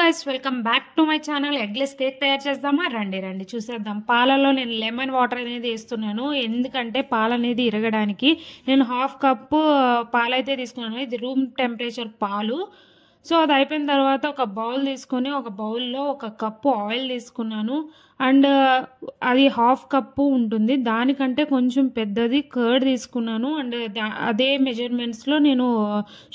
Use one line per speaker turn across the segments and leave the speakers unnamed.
guys welcome back to my channel eggless cake తయారు చేద్దామా రండి రండి చూసేద్దాం పాలలో నేను లెమన్ వాటర్ అనేది వేస్తున్నాను ఎందుకంటే పాలు అనేది ఇరగడానికి నేను హాఫ్ కప్పు పాలైతే తీసుకున్నాను ఇది రూమ్ టెంపరేచర్ పాలు సో అది అయిపోయిన తర్వాత ఒక బౌల్ తీసుకొని ఒక బౌల్లో ఒక కప్పు ఆయిల్ తీసుకున్నాను అండ్ అది హాఫ్ కప్పు ఉంటుంది దానికంటే కొంచెం పెద్దది కర్డ్ తీసుకున్నాను అండ్ అదే మెజర్మెంట్స్లో నేను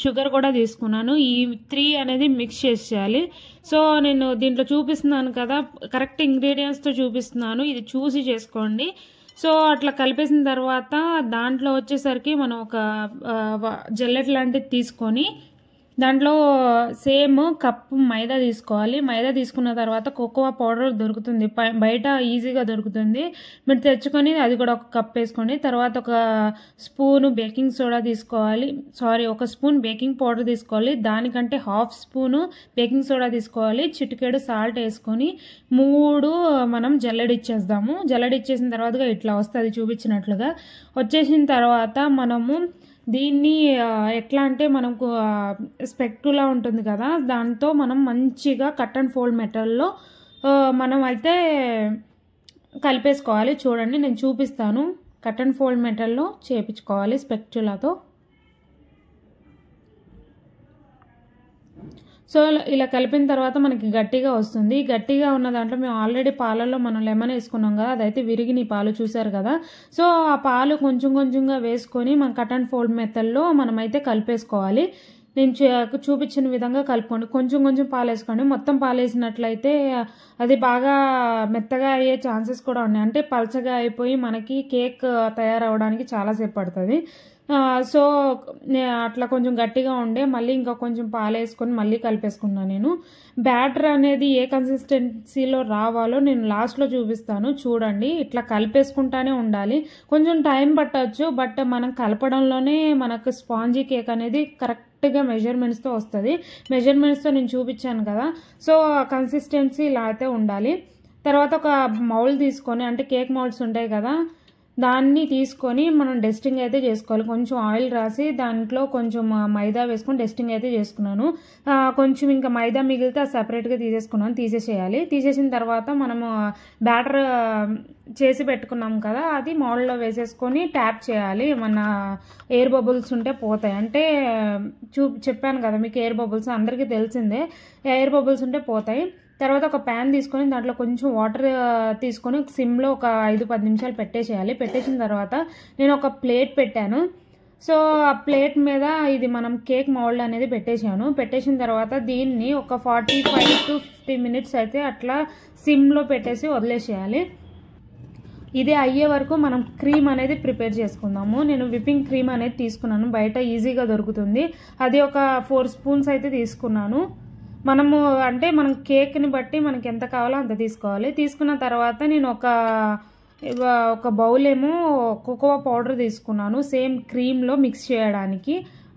షుగర్ కూడా తీసుకున్నాను ఈ త్రీ అనేది మిక్స్ చేసేయాలి సో నేను దీంట్లో చూపిస్తున్నాను కదా కరెక్ట్ ఇంగ్రీడియంట్స్తో చూపిస్తున్నాను ఇది చూసి చేసుకోండి సో అట్లా కలిపేసిన తర్వాత దాంట్లో వచ్చేసరికి మనం ఒక జల్లెట్ లాంటిది తీసుకొని దాంట్లో సేమ్ కప్పు మైదా తీసుకోవాలి మైదా తీసుకున్న తర్వాత కోకోవా పౌడర్ దొరుకుతుంది బయట ఈజీగా దొరుకుతుంది మీరు తెచ్చుకొని అది కూడా ఒక కప్ వేసుకోండి తర్వాత ఒక స్పూను బేకింగ్ సోడా తీసుకోవాలి సారీ ఒక స్పూన్ బేకింగ్ పౌడర్ తీసుకోవాలి దానికంటే హాఫ్ స్పూను బేకింగ్ సోడా తీసుకోవాలి చిటికేడు సాల్ట్ వేసుకొని మూడు మనం జల్లడిచ్చేద్దాము జల్లడిచ్చేసిన తర్వాత ఇట్లా వస్తుంది చూపించినట్లుగా వచ్చేసిన తర్వాత మనము దీన్ని ఎట్లా అంటే మనకు స్పెక్టులా ఉంటుంది కదా దాంతో మనం మంచిగా కట్ అండ్ ఫోల్డ్ మెటల్లో మనం అయితే కలిపేసుకోవాలి చూడండి నేను చూపిస్తాను కట్ అండ్ ఫోల్డ్ మెటల్లో చేపించుకోవాలి స్పెక్టులాతో సో ఇలా కలిపిన తర్వాత మనకి గట్టిగా వస్తుంది గట్టిగా ఉన్న దాంట్లో మేము ఆల్రెడీ పాలల్లో మనం లెమన్ వేసుకున్నాం కదా అదైతే విరిగి నీ పాలు చూశారు కదా సో ఆ పాలు కొంచెం కొంచెంగా వేసుకొని మన కట్ అండ్ ఫోల్డ్ మెత్తల్లో మనమైతే కలిపేసుకోవాలి నేను చూపించిన విధంగా కలుపుకోండి కొంచెం కొంచెం పాలు వేసుకోండి మొత్తం పాలు వేసినట్లయితే అది బాగా మెత్తగా అయ్యే ఛాన్సెస్ కూడా ఉన్నాయి అంటే పలచగా అయిపోయి మనకి కేక్ తయారవడానికి చాలాసేపు పడుతుంది సో అట్లా కొంచెం గట్టిగా ఉండే మళ్ళీ ఇంకా కొంచెం పాలు వేసుకొని మళ్ళీ కలిపేసుకున్నాను నేను బ్యాటర్ అనేది ఏ కన్సిస్టెన్సీలో రావాలో నేను లాస్ట్లో చూపిస్తాను చూడండి ఇట్లా కలిపేసుకుంటానే ఉండాలి కొంచెం టైం పట్టవచ్చు బట్ మనం కలపడంలోనే మనకు స్పాంజీ కేక్ అనేది కరెక్ట్ కరెక్ట్గా మెజర్మెంట్స్తో వస్తుంది మెజర్మెంట్స్తో నేను చూపించాను కదా సో కన్సిస్టెన్సీ ఇలా అయితే ఉండాలి తర్వాత ఒక మౌల్ తీసుకొని అంటే కేక్ మౌల్స్ ఉంటాయి కదా దాన్ని తీసుకొని మనం డస్టింగ్ అయితే చేసుకోవాలి కొంచెం ఆయిల్ రాసి దాంట్లో కొంచెం మైదా వేసుకొని డస్టింగ్ అయితే చేసుకున్నాను కొంచెం ఇంకా మైదా మిగిలితే సపరేట్గా తీసేసుకున్నాను తీసేసేయాలి తీసేసిన తర్వాత మనము బ్యాటర్ చేసి పెట్టుకున్నాం కదా అది మోడల్లో వేసేసుకొని ట్యాప్ చేయాలి మన ఎయిర్ బబుల్స్ ఉంటే పోతాయి అంటే చూ చెప్పాను కదా మీకు ఎయిర్ బబుల్స్ అందరికీ తెలిసిందే ఎయిర్ బబుల్స్ ఉంటే పోతాయి తర్వాత ఒక ప్యాన్ తీసుకొని దాంట్లో కొంచెం వాటర్ తీసుకొని సిమ్లో ఒక ఐదు పది నిమిషాలు పెట్టేసేయాలి పెట్టేసిన తర్వాత నేను ఒక ప్లేట్ పెట్టాను సో ఆ ప్లేట్ మీద ఇది మనం కేక్ మౌల్డ్ అనేది పెట్టేశాను పెట్టేసిన తర్వాత దీన్ని ఒక forty five to fifty minutes అయితే అట్లా సిమ్లో పెట్టేసి వదిలేసేయాలి ఇది అయ్యే వరకు మనం క్రీమ్ అనేది ప్రిపేర్ చేసుకుందాము నేను విప్పింగ్ క్రీమ్ అనేది తీసుకున్నాను బయట ఈజీగా దొరుకుతుంది అది ఒక ఫోర్ స్పూన్స్ అయితే తీసుకున్నాను మనము అంటే మనం కేక్ని బట్టి మనకి ఎంత కావాలో అంత తీసుకోవాలి తీసుకున్న తర్వాత నేను ఒక ఒక బౌల్ ఏమో కోకోవా పౌడర్ తీసుకున్నాను సేమ్ క్రీమ్లో మిక్స్ చేయడానికి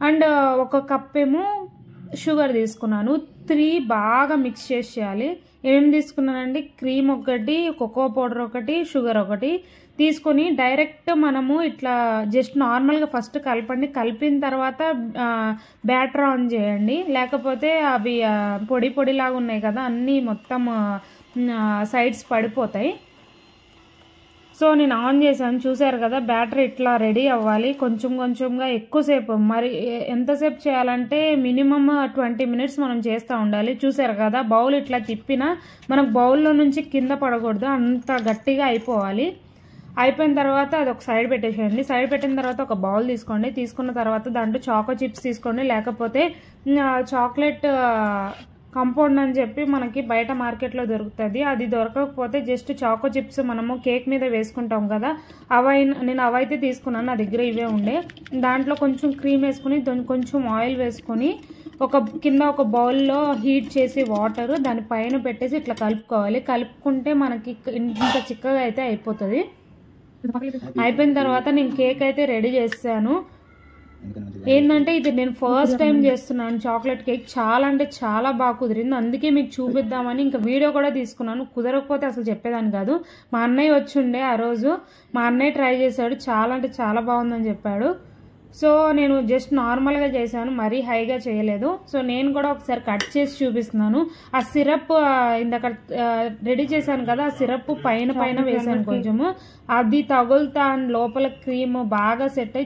అండ్ ఒక కప్ ఏమో షుగర్ తీసుకున్నాను త్రీ బాగా మిక్స్ చేసేయాలి ఏమేమి తీసుకున్నానండి క్రీమ్ ఒకటి కోకో పౌడర్ ఒకటి షుగర్ ఒకటి తీసుకొని డైరెక్ట్ మనము ఇట్లా జస్ట్ నార్మల్గా ఫస్ట్ కలపండి కలిపిన తర్వాత బ్యాటర్ ఆన్ చేయండి లేకపోతే అవి పొడి పొడిలాగా ఉన్నాయి కదా అన్నీ మొత్తం సైడ్స్ పడిపోతాయి సో నేను ఆన్ చేశాను చూశారు కదా బ్యాటరీ ఇట్లా రెడీ అవ్వాలి కొంచెం కొంచెంగా ఎక్కువసేపు మరి ఎంతసేపు చేయాలంటే మినిమమ్ ట్వంటీ మినిట్స్ మనం చేస్తూ ఉండాలి చూశారు కదా బౌల్ ఇట్లా తిప్పినా మనకు బౌల్లో నుంచి కింద పడకూడదు అంత గట్టిగా అయిపోవాలి అయిపోయిన తర్వాత అది ఒక సైడ్ పెట్టేసేయండి సైడ్ పెట్టిన తర్వాత ఒక బౌల్ తీసుకోండి తీసుకున్న తర్వాత దాంట్లో చాకో చిప్స్ తీసుకోండి లేకపోతే చాక్లెట్ కంపౌండ్ అని చెప్పి మనకి బయట మార్కెట్లో దొరుకుతుంది అది దొరకకపోతే జస్ట్ చాకో చిప్స్ మనము కేక్ మీద వేసుకుంటాం కదా అవై నేను అవైతే తీసుకున్నాను నా దగ్గర ఇవే ఉండే దాంట్లో కొంచెం క్రీమ్ వేసుకుని కొంచెం ఆయిల్ వేసుకొని ఒక కింద ఒక బౌల్లో హీట్ చేసి వాటర్ దానిపైన పెట్టేసి ఇట్లా కలుపుకోవాలి కలుపుకుంటే మనకి ఇంత చిక్కగా అయితే అయిపోతుంది అయిపోయిన తర్వాత నేను కేక్ అయితే రెడీ చేశాను ఏంటంటే ఇది నేను ఫస్ట్ టైం చేస్తున్నాను చాక్లెట్ కేక్ చాలా అంటే చాలా బాగా కుదిరింది అందుకే మీకు చూపిద్దామని ఇంకా వీడియో కూడా తీసుకున్నాను కుదరకపోతే అసలు చెప్పేదాన్ని కాదు మా అన్నయ్య వచ్చిండే ఆ రోజు మా అన్నయ్య ట్రై చేశాడు చాలా అంటే చాలా బాగుందని చెప్పాడు సో నేను జస్ట్ నార్మల్గా చేశాను మరీ హైగా చేయలేదు సో నేను కూడా ఒకసారి కట్ చేసి చూపిస్తున్నాను ఆ సిరప్ ఇందాక రెడీ చేశాను కదా ఆ సిరప్ పైన పైన వేసాను కొంచెము అది తగులుతా లోపల క్రీమ్ బాగా సెట్ అయి